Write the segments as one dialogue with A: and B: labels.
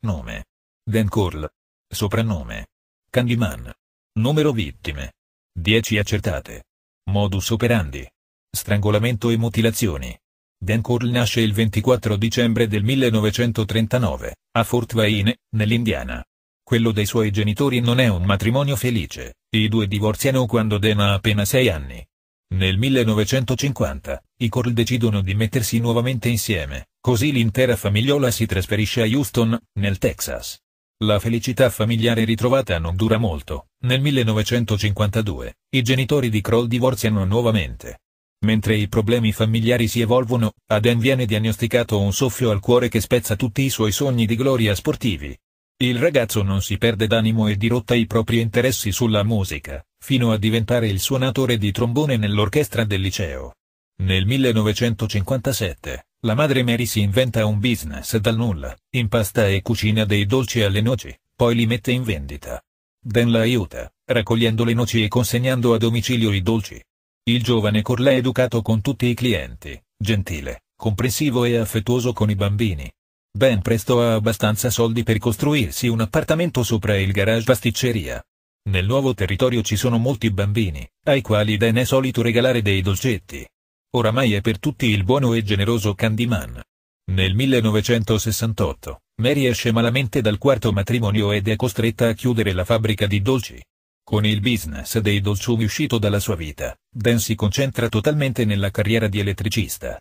A: Nome. Dan Cole. Soprannome. Candyman. Numero vittime. 10 accertate. Modus operandi. Strangolamento e mutilazioni. Dan Cole nasce il 24 dicembre del 1939, a Fort Wayne, nell'Indiana. Quello dei suoi genitori non è un matrimonio felice, i due divorziano quando Dan ha appena 6 anni. Nel 1950, i Cole decidono di mettersi nuovamente insieme, così l'intera famigliola si trasferisce a Houston, nel Texas. La felicità familiare ritrovata non dura molto, nel 1952, i genitori di Kroll divorziano nuovamente. Mentre i problemi familiari si evolvono, a Dan viene diagnosticato un soffio al cuore che spezza tutti i suoi sogni di gloria sportivi. Il ragazzo non si perde d'animo e dirotta i propri interessi sulla musica fino a diventare il suonatore di trombone nell'orchestra del liceo. Nel 1957, la madre Mary si inventa un business dal nulla, impasta e cucina dei dolci alle noci, poi li mette in vendita. Dan la aiuta, raccogliendo le noci e consegnando a domicilio i dolci. Il giovane Corlè è educato con tutti i clienti, gentile, comprensivo e affettuoso con i bambini. Ben presto ha abbastanza soldi per costruirsi un appartamento sopra il garage pasticceria. Nel nuovo territorio ci sono molti bambini, ai quali Dan è solito regalare dei dolcetti. Oramai è per tutti il buono e generoso Candyman. Nel 1968, Mary esce malamente dal quarto matrimonio ed è costretta a chiudere la fabbrica di dolci. Con il business dei dolciumi uscito dalla sua vita, Dan si concentra totalmente nella carriera di elettricista.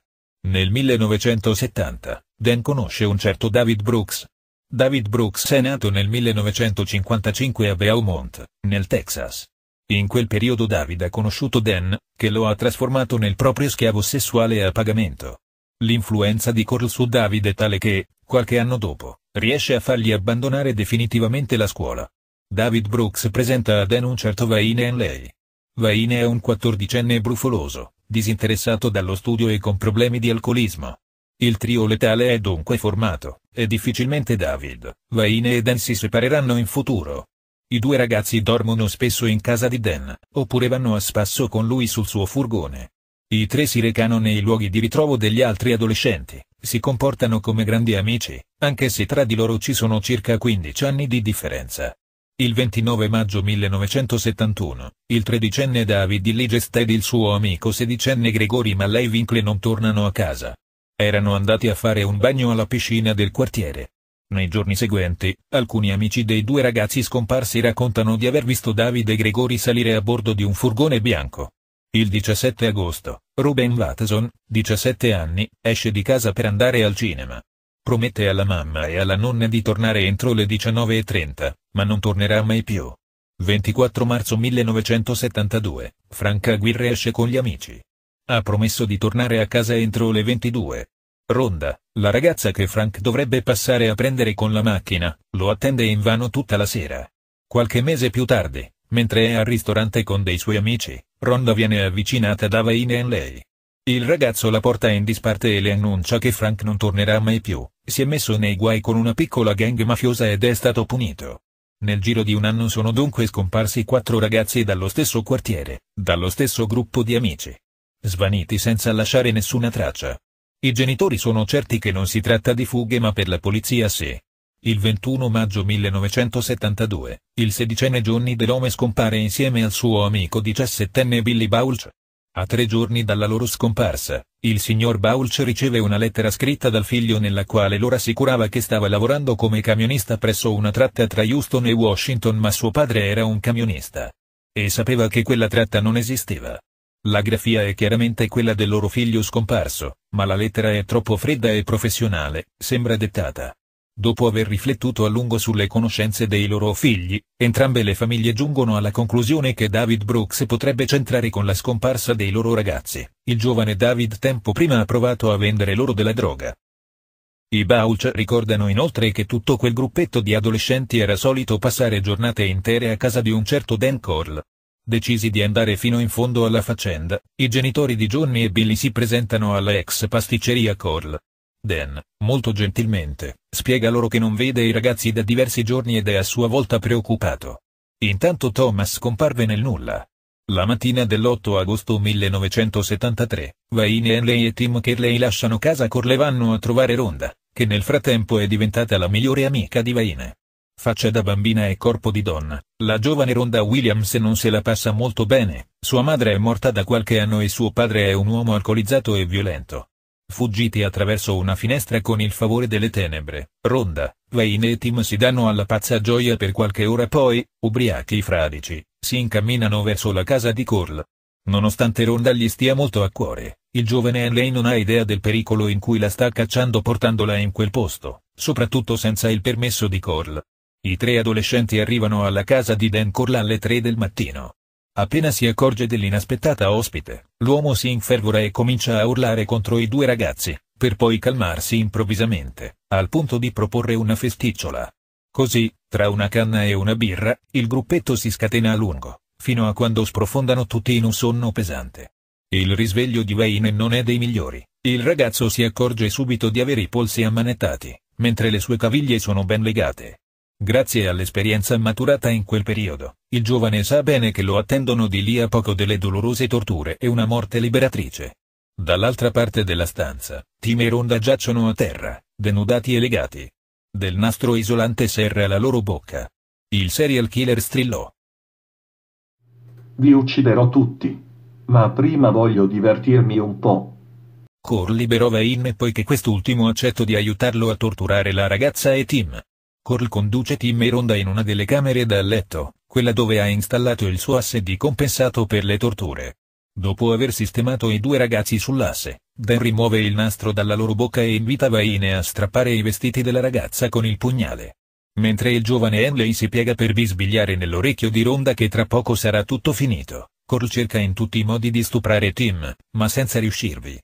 A: Nel 1970, Dan conosce un certo David Brooks, David Brooks è nato nel 1955 a Beaumont, nel Texas. In quel periodo David ha conosciuto Dan, che lo ha trasformato nel proprio schiavo sessuale a pagamento. L'influenza di Corl su David è tale che, qualche anno dopo, riesce a fargli abbandonare definitivamente la scuola. David Brooks presenta a Dan un certo Vaine lei. Vaine è un quattordicenne brufoloso, disinteressato dallo studio e con problemi di alcolismo. Il trio letale è dunque formato, e difficilmente David, Wayne e Dan si separeranno in futuro. I due ragazzi dormono spesso in casa di Dan, oppure vanno a spasso con lui sul suo furgone. I tre si recano nei luoghi di ritrovo degli altri adolescenti, si comportano come grandi amici, anche se tra di loro ci sono circa 15 anni di differenza. Il 29 maggio 1971, il tredicenne David Ligest ed il suo amico sedicenne Gregory Malley Winkle non tornano a casa, erano andati a fare un bagno alla piscina del quartiere. Nei giorni seguenti, alcuni amici dei due ragazzi scomparsi raccontano di aver visto Davide Gregori salire a bordo di un furgone bianco. Il 17 agosto, Ruben Watson, 17 anni, esce di casa per andare al cinema. Promette alla mamma e alla nonna di tornare entro le 19.30, ma non tornerà mai più. 24 marzo 1972, Franca Aguirre esce con gli amici. Ha promesso di tornare a casa entro le 22. Ronda, la ragazza che Frank dovrebbe passare a prendere con la macchina, lo attende invano tutta la sera. Qualche mese più tardi, mentre è al ristorante con dei suoi amici, Ronda viene avvicinata da Wayne e lei. Il ragazzo la porta in disparte e le annuncia che Frank non tornerà mai più, si è messo nei guai con una piccola gang mafiosa ed è stato punito. Nel giro di un anno sono dunque scomparsi quattro ragazzi dallo stesso quartiere, dallo stesso gruppo di amici svaniti senza lasciare nessuna traccia. I genitori sono certi che non si tratta di fughe ma per la polizia sì. Il 21 maggio 1972, il sedicenne Johnny Delome scompare insieme al suo amico diciassettenne Billy Baulch. A tre giorni dalla loro scomparsa, il signor Baulch riceve una lettera scritta dal figlio nella quale loro assicurava che stava lavorando come camionista presso una tratta tra Houston e Washington ma suo padre era un camionista. E sapeva che quella tratta non esisteva. La grafia è chiaramente quella del loro figlio scomparso, ma la lettera è troppo fredda e professionale, sembra dettata. Dopo aver riflettuto a lungo sulle conoscenze dei loro figli, entrambe le famiglie giungono alla conclusione che David Brooks potrebbe centrare con la scomparsa dei loro ragazzi. Il giovane David tempo prima ha provato a vendere loro della droga. I Bauch ricordano inoltre che tutto quel gruppetto di adolescenti era solito passare giornate intere a casa di un certo Dan Corl, decisi di andare fino in fondo alla faccenda, i genitori di Johnny e Billy si presentano alla ex pasticceria Corl. Dan, molto gentilmente, spiega loro che non vede i ragazzi da diversi giorni ed è a sua volta preoccupato. Intanto Thomas scomparve nel nulla. La mattina dell'8 agosto 1973, Vaini Henley e Tim Kerley lasciano casa Corle vanno a trovare Ronda, che nel frattempo è diventata la migliore amica di Vaine. Faccia da bambina e corpo di donna, la giovane Ronda Williams non se la passa molto bene, sua madre è morta da qualche anno e suo padre è un uomo alcolizzato e violento. Fuggiti attraverso una finestra con il favore delle tenebre, Ronda, Wayne e Tim si danno alla pazza gioia per qualche ora poi, ubriachi fradici, si incamminano verso la casa di Corl. Nonostante Ronda gli stia molto a cuore, il giovane Henley non ha idea del pericolo in cui la sta cacciando portandola in quel posto, soprattutto senza il permesso di Corl. I tre adolescenti arrivano alla casa di Dan Corla alle 3 del mattino. Appena si accorge dell'inaspettata ospite, l'uomo si infervora e comincia a urlare contro i due ragazzi, per poi calmarsi improvvisamente, al punto di proporre una festicciola. Così, tra una canna e una birra, il gruppetto si scatena a lungo, fino a quando sprofondano tutti in un sonno pesante. Il risveglio di Wayne non è dei migliori, il ragazzo si accorge subito di avere i polsi ammanettati, mentre le sue caviglie sono ben legate. Grazie all'esperienza maturata in quel periodo, il giovane sa bene che lo attendono di lì a poco delle dolorose torture e una morte liberatrice. Dall'altra parte della stanza, Tim e Ronda giacciono a terra, denudati e legati. Del nastro isolante serra la loro bocca. Il serial killer strillò. Vi ucciderò tutti. Ma prima voglio divertirmi un po'. Cor liberò Vain poiché quest'ultimo accettò di aiutarlo a torturare la ragazza e Tim, Corl conduce Tim e Ronda in una delle camere da letto, quella dove ha installato il suo asse di compensato per le torture. Dopo aver sistemato i due ragazzi sull'asse, Dan rimuove il nastro dalla loro bocca e invita Vaine a strappare i vestiti della ragazza con il pugnale. Mentre il giovane Henley si piega per bisbigliare nell'orecchio di Ronda che tra poco sarà tutto finito, Corl cerca in tutti i modi di stuprare Tim, ma senza riuscirvi.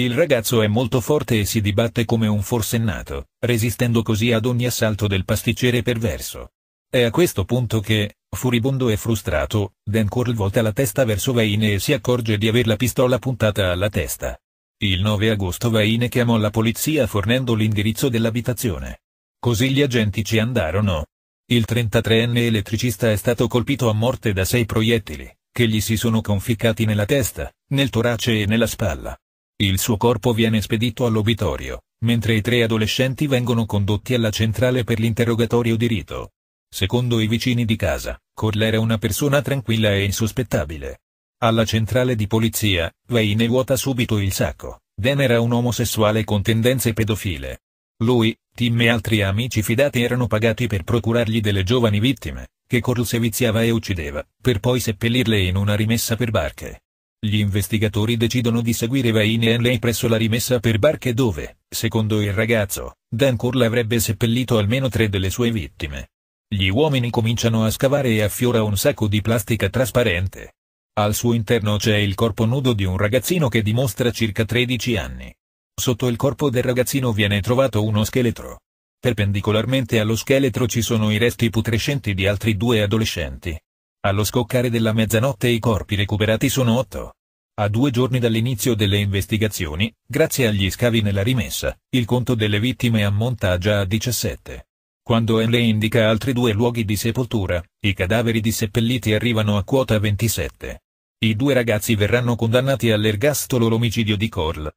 A: Il ragazzo è molto forte e si dibatte come un forsennato, resistendo così ad ogni assalto del pasticcere perverso. È a questo punto che, furibondo e frustrato, Dencore volta la testa verso Vaine e si accorge di aver la pistola puntata alla testa. Il 9 agosto Vaine chiamò la polizia fornendo l'indirizzo dell'abitazione. Così gli agenti ci andarono. Il 33enne elettricista è stato colpito a morte da sei proiettili, che gli si sono conficcati nella testa, nel torace e nella spalla. Il suo corpo viene spedito all'obitorio, mentre i tre adolescenti vengono condotti alla centrale per l'interrogatorio di rito. Secondo i vicini di casa, Corlera è una persona tranquilla e insospettabile. Alla centrale di polizia, Wayne vuota subito il sacco. Dan era un omosessuale con tendenze pedofile. Lui, Tim e altri amici fidati erano pagati per procurargli delle giovani vittime, che Corl seviziava e uccideva, per poi seppellirle in una rimessa per barche. Gli investigatori decidono di seguire Vain e lei presso la rimessa per barche dove, secondo il ragazzo, Dan Curl avrebbe seppellito almeno tre delle sue vittime. Gli uomini cominciano a scavare e affiora un sacco di plastica trasparente. Al suo interno c'è il corpo nudo di un ragazzino che dimostra circa 13 anni. Sotto il corpo del ragazzino viene trovato uno scheletro. Perpendicolarmente allo scheletro ci sono i resti putrescenti di altri due adolescenti. Allo scoccare della mezzanotte i corpi recuperati sono 8. A due giorni dall'inizio delle investigazioni, grazie agli scavi nella rimessa, il conto delle vittime ammonta già a 17. Quando Henley indica altri due luoghi di sepoltura, i cadaveri disseppelliti arrivano a quota 27. I due ragazzi verranno condannati all'ergastolo l'omicidio di Corl,